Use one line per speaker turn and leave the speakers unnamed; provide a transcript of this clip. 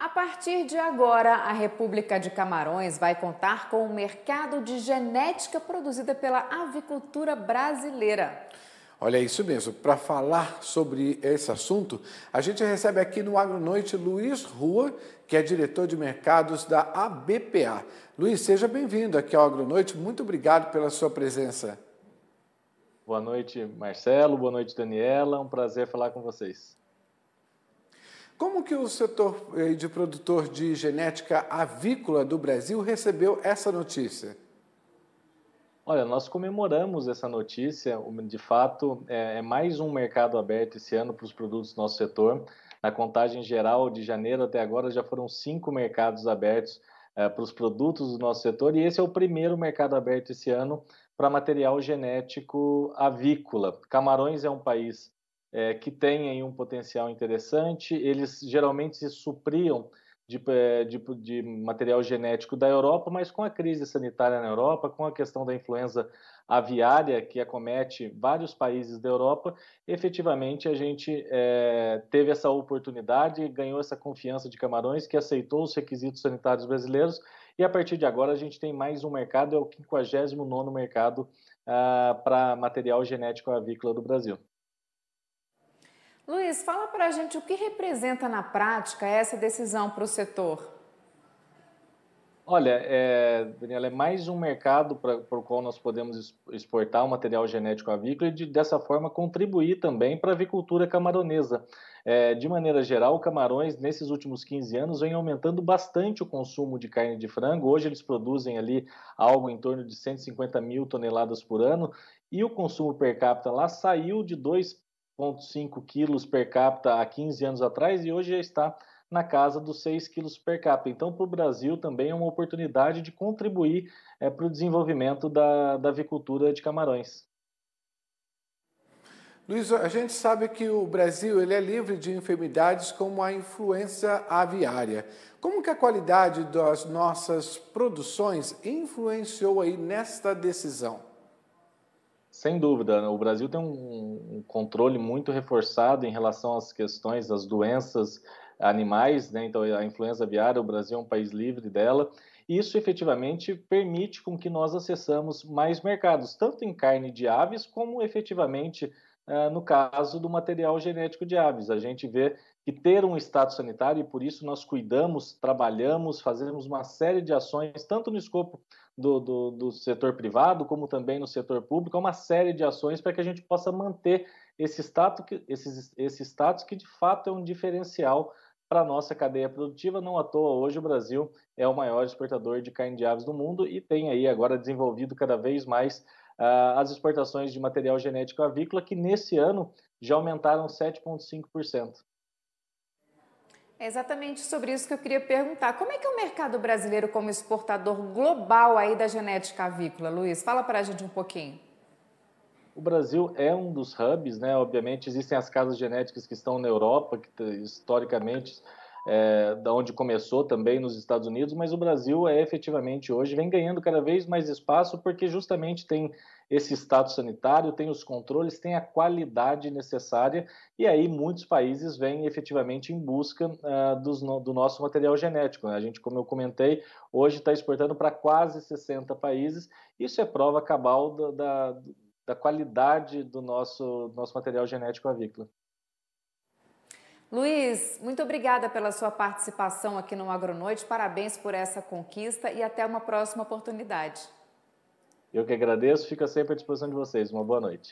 A partir de agora, a República de Camarões vai contar com um mercado de genética produzida pela avicultura brasileira.
Olha, é isso mesmo. Para falar sobre esse assunto, a gente recebe aqui no Agronoite Luiz Rua, que é diretor de mercados da ABPA. Luiz, seja bem-vindo aqui ao Agronoite. Muito obrigado pela sua presença.
Boa noite, Marcelo. Boa noite, Daniela. Um prazer falar com vocês.
Como que o setor eh, de produtor de genética avícola do Brasil recebeu essa notícia?
Olha, nós comemoramos essa notícia. De fato, é, é mais um mercado aberto esse ano para os produtos do nosso setor. Na contagem geral de janeiro até agora já foram cinco mercados abertos eh, para os produtos do nosso setor e esse é o primeiro mercado aberto esse ano para material genético avícola. Camarões é um país é, que têm um potencial interessante. Eles geralmente se supriam de, é, de, de, material genético da Europa, mas com a crise sanitária na Europa, com a questão da influenza aviária que acomete vários países da Europa, efetivamente a gente é, teve essa oportunidade, ganhou essa confiança de Camarões, que aceitou os requisitos sanitários brasileiros, e a partir de agora a gente tem mais um mercado, é o 59º mercado ah, para material genético avícola do Brasil.
Luiz, fala para a gente o que representa na prática essa decisão para o setor.
Olha, é, Daniela, é mais um mercado para o qual nós podemos exportar o material genético avícola e, de, dessa forma, contribuir também para a avicultura camaronesa. É, de maneira geral, camarões, nesses últimos 15 anos, vem aumentando bastante o consumo de carne de frango. Hoje eles produzem ali algo em torno de 150 mil toneladas por ano e o consumo per capita lá saiu de 2 6,5 quilos per capita há 15 anos atrás e hoje já está na casa dos 6 quilos per capita. Então, para o Brasil também é uma oportunidade de contribuir é, para o desenvolvimento da, da avicultura de camarões. Luiz, a gente sabe que o Brasil ele é livre de enfermidades como a influenza
aviária. Como que a qualidade das nossas produções
influenciou aí nesta decisão? Sem dúvida, né? o Brasil tem um, um controle muito reforçado em relação às questões das doenças animais, né? então a influenza aviária, o Brasil é um país livre dela, isso efetivamente permite com que nós acessamos mais mercados, tanto em carne de aves como efetivamente eh, no caso do material genético de aves. A gente vê que ter um estado sanitário e por isso nós cuidamos, trabalhamos, fazemos uma série de ações, tanto no escopo do, do, do setor privado, como também no setor público, uma série de ações para que a gente possa manter esse status que, esse, esse status que de fato é um diferencial para a nossa cadeia produtiva. Não à toa, hoje o Brasil é o maior exportador de carne de aves do mundo e tem aí agora desenvolvido cada vez mais uh, as exportações de material genético avícola, que nesse ano já aumentaram 7,5%.
É exatamente sobre isso que eu queria perguntar. Como é que é o mercado brasileiro como exportador global aí da genética avícola, Luiz? Fala para a gente um pouquinho.
O Brasil é um dos hubs, né? Obviamente existem as casas genéticas que estão na Europa, que historicamente é, da onde começou também nos Estados Unidos, mas o Brasil é efetivamente hoje vem ganhando cada vez mais espaço porque justamente tem esse status sanitário, tem os controles, tem a qualidade necessária e aí muitos países vêm efetivamente em busca uh, dos, no, do nosso material genético. Né? A gente, como eu comentei, hoje está exportando para quase 60 países. Isso é prova cabal da, da, da qualidade do nosso, do nosso material genético avícola.
Luiz, muito obrigada pela sua participação aqui no Agronoite, parabéns por essa conquista e até uma próxima oportunidade.
Eu que agradeço, fica sempre à disposição de vocês. Uma boa noite.